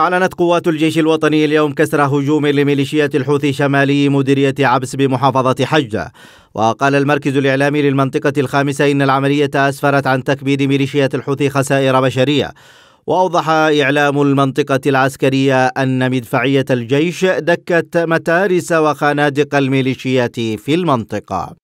أعلنت قوات الجيش الوطني اليوم كسر هجوم لميليشيات الحوثي شمالي مديرية عبس بمحافظة حجة وقال المركز الإعلامي للمنطقة الخامسة إن العملية أسفرت عن تكبيد ميليشيات الحوثي خسائر بشرية وأوضح إعلام المنطقة العسكرية أن مدفعية الجيش دكت متارس وخنادق الميليشيات في المنطقة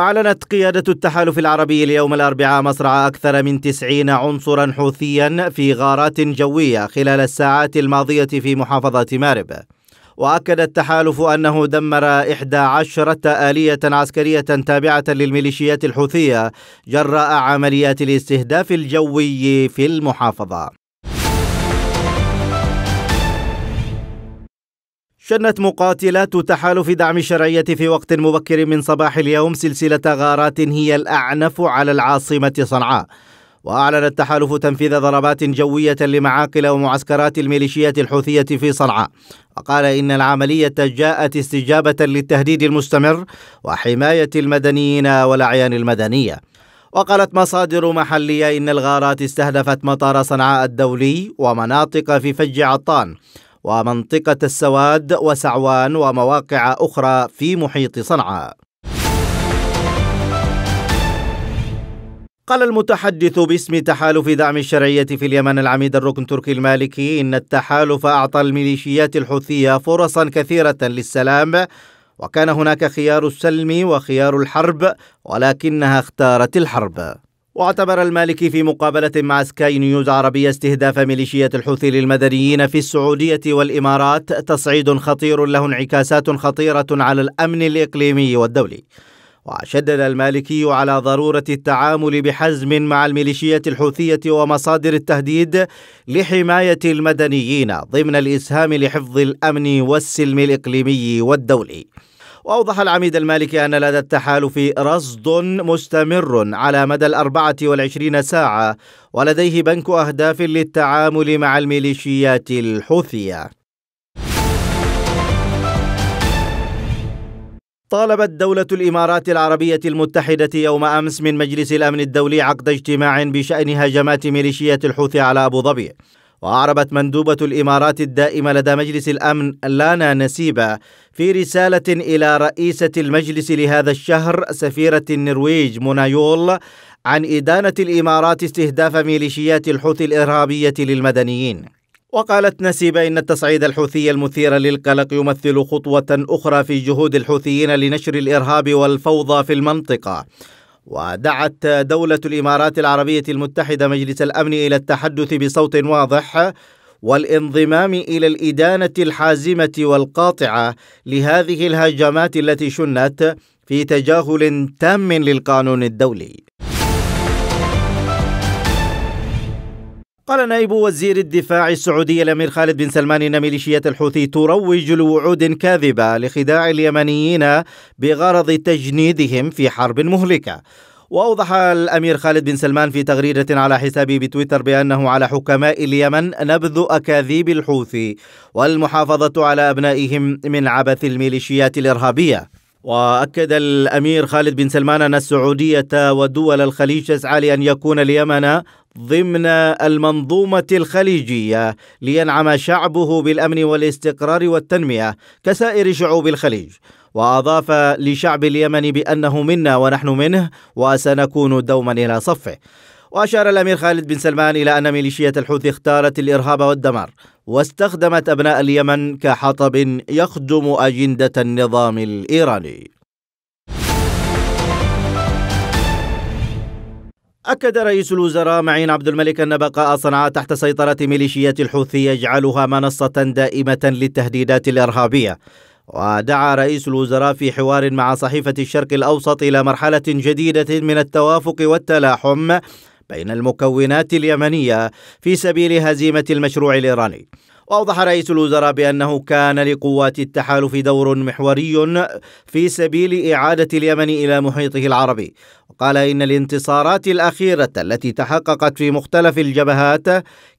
أعلنت قيادة التحالف العربي اليوم الأربعاء مصرع أكثر من 90 عنصرا حوثيا في غارات جوية خلال الساعات الماضية في محافظة مارب وأكد التحالف أنه دمر إحدى عشرة آلية عسكرية تابعة للميليشيات الحوثية جراء عمليات الاستهداف الجوي في المحافظة شنت مقاتلات تحالف دعم الشرعية في وقت مبكر من صباح اليوم سلسلة غارات هي الأعنف على العاصمة صنعاء وأعلن التحالف تنفيذ ضربات جوية لمعاقل ومعسكرات الميليشيات الحوثية في صنعاء وقال إن العملية جاءت استجابة للتهديد المستمر وحماية المدنيين والأعيان المدنية وقالت مصادر محلية إن الغارات استهدفت مطار صنعاء الدولي ومناطق في فج عطان ومنطقة السواد وسعوان ومواقع أخرى في محيط صنعاء. قال المتحدث باسم تحالف دعم الشرعية في اليمن العميد الركن تركي المالكي إن التحالف أعطى الميليشيات الحوثية فرصا كثيرة للسلام وكان هناك خيار السلم وخيار الحرب ولكنها اختارت الحرب واعتبر المالكي في مقابلة مع سكاي نيوز عربية استهداف ميليشيات الحوثي للمدنيين في السعودية والإمارات تصعيد خطير له انعكاسات خطيرة على الأمن الإقليمي والدولي وشدد المالكي على ضرورة التعامل بحزم مع الميليشيات الحوثية ومصادر التهديد لحماية المدنيين ضمن الإسهام لحفظ الأمن والسلم الإقليمي والدولي وأوضح العميد المالكي أن لدى التحالف رصد مستمر على مدى الأربعة والعشرين ساعة ولديه بنك أهداف للتعامل مع الميليشيات الحوثية طالبت دولة الإمارات العربية المتحدة يوم أمس من مجلس الأمن الدولي عقد اجتماع بشأن هجمات ميليشيات الحوثي على أبو ظبي وأعربت مندوبة الإمارات الدائمة لدى مجلس الأمن لانا نسيبة في رسالة إلى رئيسة المجلس لهذا الشهر سفيرة النرويج مونايول عن إدانة الإمارات استهداف ميليشيات الحوثي الإرهابية للمدنيين وقالت نسيبة إن التصعيد الحوثي المثير للقلق يمثل خطوة أخرى في جهود الحوثيين لنشر الإرهاب والفوضى في المنطقة ودعت دولة الإمارات العربية المتحدة مجلس الأمن إلى التحدث بصوت واضح والانضمام إلى الإدانة الحازمة والقاطعة لهذه الهجمات التي شنت في تجاهل تام للقانون الدولي قال نائب وزير الدفاع السعودي الامير خالد بن سلمان ان ميليشيات الحوثي تروج لوعود كاذبه لخداع اليمنيين بغرض تجنيدهم في حرب مهلكه واوضح الامير خالد بن سلمان في تغريده على حسابه بتويتر بانه على حكماء اليمن نبذ اكاذيب الحوثي والمحافظه على ابنائهم من عبث الميليشيات الارهابيه واكد الامير خالد بن سلمان ان السعوديه ودول الخليج تسعى لان يكون اليمن ضمن المنظومه الخليجيه لينعم شعبه بالامن والاستقرار والتنميه كسائر شعوب الخليج واضاف لشعب اليمن بانه منا ونحن منه وسنكون دوما الى صفه واشار الامير خالد بن سلمان الى ان ميليشيات الحوثي اختارت الارهاب والدمار واستخدمت أبناء اليمن كحطب يخدم أجندة النظام الإيراني أكد رئيس الوزراء معين عبد الملك أن بقاء صنعاء تحت سيطرة ميليشيات الحوثي يجعلها منصة دائمة للتهديدات الإرهابية ودعا رئيس الوزراء في حوار مع صحيفة الشرق الأوسط إلى مرحلة جديدة من التوافق والتلاحم بين المكونات اليمنية في سبيل هزيمة المشروع الإيراني وأوضح رئيس الوزراء بأنه كان لقوات التحالف دور محوري في سبيل إعادة اليمن إلى محيطه العربي وقال إن الانتصارات الأخيرة التي تحققت في مختلف الجبهات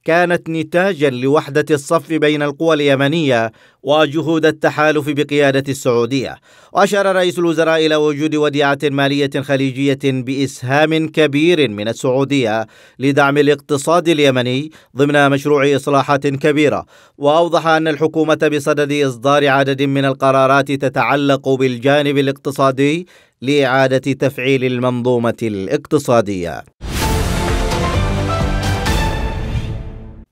كانت نتاجا لوحدة الصف بين القوى اليمنية وجهود التحالف بقيادة السعودية وأشار رئيس الوزراء إلى وجود وديعة مالية خليجية بإسهام كبير من السعودية لدعم الاقتصاد اليمني ضمن مشروع إصلاحات كبيرة وأوضح أن الحكومة بصدد إصدار عدد من القرارات تتعلق بالجانب الاقتصادي لإعادة تفعيل المنظومة الاقتصادية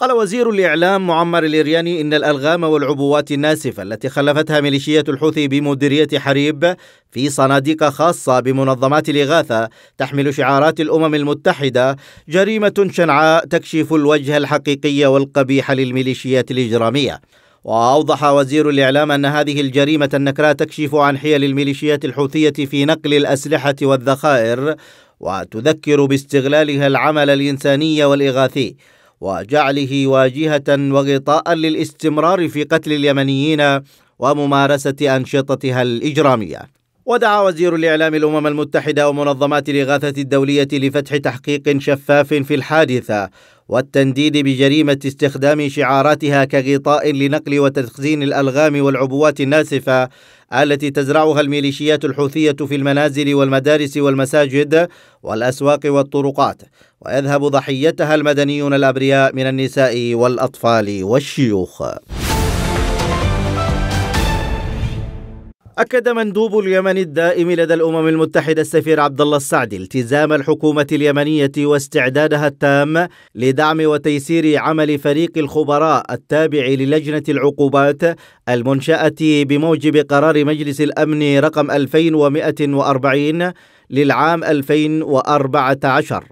قال وزير الإعلام معمر الإرياني إن الألغام والعبوات الناسفة التي خلفتها ميليشيات الحوثي بمديرية حريب في صناديق خاصة بمنظمات الإغاثة تحمل شعارات الأمم المتحدة جريمة شنعاء تكشف الوجه الحقيقي والقبيح للميليشيات الإجرامية وأوضح وزير الإعلام أن هذه الجريمة النكراء تكشف عن حيل الميليشيات الحوثية في نقل الأسلحة والذخائر وتذكر باستغلالها العمل الإنساني والإغاثي وجعله واجهه وغطاء للاستمرار في قتل اليمنيين وممارسه انشطتها الاجراميه ودعا وزير الإعلام الأمم المتحدة ومنظمات الإغاثة الدولية لفتح تحقيق شفاف في الحادثة والتنديد بجريمة استخدام شعاراتها كغطاء لنقل وتخزين الألغام والعبوات الناسفة التي تزرعها الميليشيات الحوثية في المنازل والمدارس والمساجد والأسواق والطرقات ويذهب ضحيتها المدنيون الأبرياء من النساء والأطفال والشيوخ أكد مندوب اليمن الدائم لدى الأمم المتحدة السفير عبد الله السعدي التزام الحكومة اليمنية واستعدادها التام لدعم وتيسير عمل فريق الخبراء التابع للجنة العقوبات المنشأة بموجب قرار مجلس الأمن رقم 2140 للعام 2014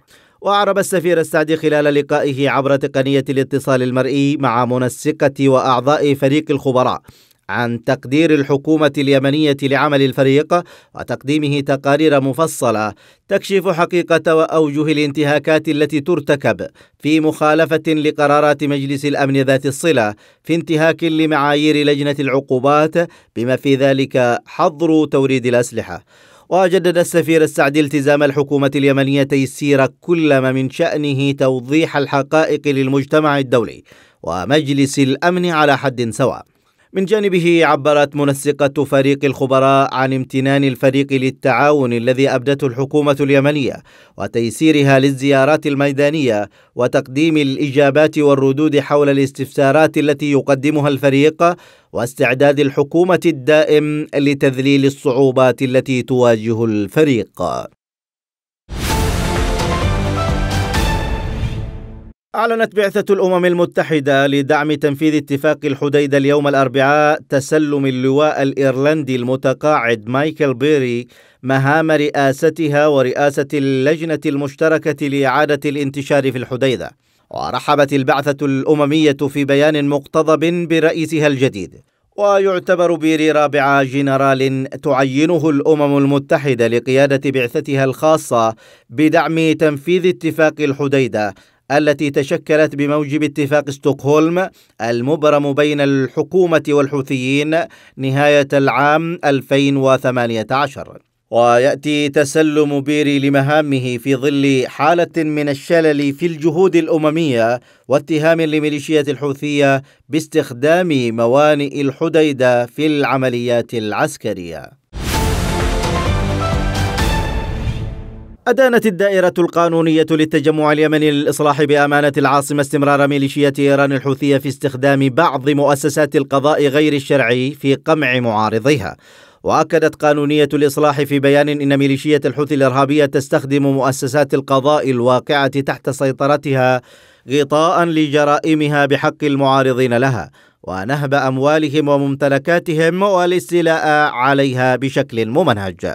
وأعرب السفير السعدي خلال لقائه عبر تقنية الاتصال المرئي مع منسقة وأعضاء فريق الخبراء عن تقدير الحكومة اليمنية لعمل الفريق وتقديمه تقارير مفصلة تكشف حقيقة وأوجه الانتهاكات التي ترتكب في مخالفة لقرارات مجلس الأمن ذات الصلة في انتهاك لمعايير لجنة العقوبات بما في ذلك حظر توريد الأسلحة وجدد السفير السعدي التزام الحكومة اليمنية تيسير كل ما من شأنه توضيح الحقائق للمجتمع الدولي ومجلس الأمن على حد سواء من جانبه عبرت منسقة فريق الخبراء عن امتنان الفريق للتعاون الذي أبدته الحكومة اليمنية وتيسيرها للزيارات الميدانية وتقديم الإجابات والردود حول الاستفسارات التي يقدمها الفريق واستعداد الحكومة الدائم لتذليل الصعوبات التي تواجه الفريق أعلنت بعثة الأمم المتحدة لدعم تنفيذ اتفاق الحديدة اليوم الأربعاء تسلم اللواء الإيرلندي المتقاعد مايكل بيري مهام رئاستها ورئاسة اللجنة المشتركة لإعادة الانتشار في الحديدة ورحبت البعثة الأممية في بيان مقتضب برئيسها الجديد ويعتبر بيري رابع جنرال تعينه الامم المتحده لقياده بعثتها الخاصه بدعم تنفيذ اتفاق الحديده التي تشكلت بموجب اتفاق ستوكهولم المبرم بين الحكومة والحوثيين نهاية العام 2018 وياتي تسلم بيري لمهامه في ظل حاله من الشلل في الجهود الامميه واتهام لميليشيات الحوثيه باستخدام موانئ الحديده في العمليات العسكريه أدانت الدائرة القانونية للتجمع اليمني للإصلاح بأمانة العاصمة استمرار ميليشيات إيران الحوثية في استخدام بعض مؤسسات القضاء غير الشرعي في قمع معارضيها وأكدت قانونية الإصلاح في بيان إن ميليشية الحوثي الإرهابية تستخدم مؤسسات القضاء الواقعة تحت سيطرتها غطاء لجرائمها بحق المعارضين لها ونهب أموالهم وممتلكاتهم والاستيلاء عليها بشكل ممنهج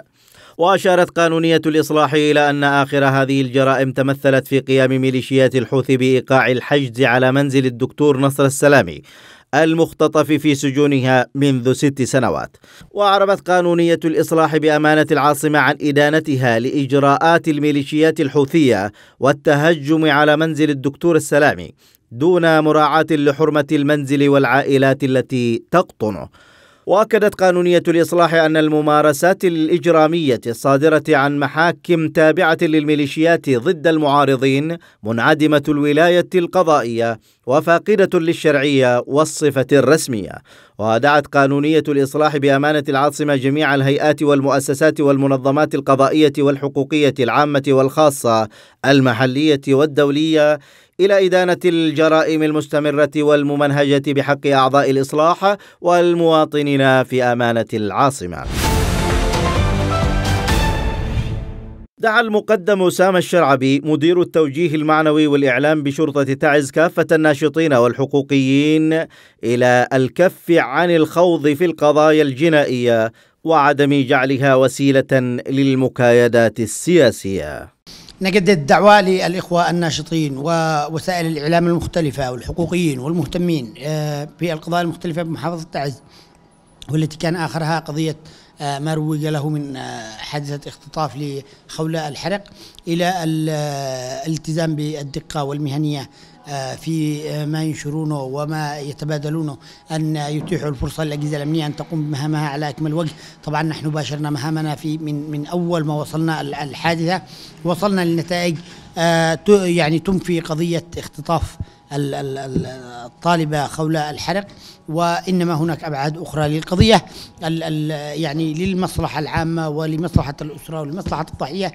وأشارت قانونية الإصلاح إلى أن آخر هذه الجرائم تمثلت في قيام ميليشيات الحوثي بإيقاع الحجز على منزل الدكتور نصر السلامي المختطف في سجونها منذ ست سنوات وأعربت قانونية الإصلاح بأمانة العاصمة عن إدانتها لإجراءات الميليشيات الحوثية والتهجم على منزل الدكتور السلامي دون مراعاة لحرمة المنزل والعائلات التي تقطنه واكدت قانونيه الاصلاح ان الممارسات الاجراميه الصادره عن محاكم تابعه للميليشيات ضد المعارضين منعدمه الولايه القضائيه وفاقده للشرعيه والصفه الرسميه ودعت قانونيه الاصلاح بامانه العاصمه جميع الهيئات والمؤسسات والمنظمات القضائيه والحقوقيه العامه والخاصه المحليه والدوليه إلى إدانة الجرائم المستمرة والممنهجة بحق أعضاء الإصلاح والمواطنين في أمانة العاصمة دعا المقدم أسامة الشرعبي مدير التوجيه المعنوي والإعلام بشرطة تعز كافة الناشطين والحقوقيين إلى الكف عن الخوض في القضايا الجنائية وعدم جعلها وسيلة للمكايدات السياسية نجدد دعوة للإخوة الناشطين ووسائل الإعلام المختلفة والحقوقيين والمهتمين آه، في القضايا المختلفة بمحافظة تعز والتي كان آخرها قضية آه، ما روج له من آه، حادثة اختطاف لخولة الحرق إلى الالتزام بالدقة والمهنية آه، في آه، ما ينشرونه وما يتبادلونه أن يتيحوا الفرصة للأجهزة الأمنية أن تقوم بمهامها على أكمل وجه طبعا نحن باشرنا مهامنا في من, من أول ما وصلنا الحادثة وصلنا لنتائج آه، يعني تنفي قضية اختطاف الطالبة خولة الحرق وإنما هناك أبعاد أخرى للقضية يعني للمصلحة العامة ولمصلحة الأسرة ولمصلحة الضحية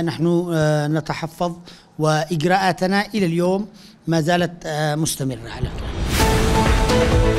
نحن نتحفظ وإجراءاتنا إلى اليوم ما زالت آه، مستمرة على الأقل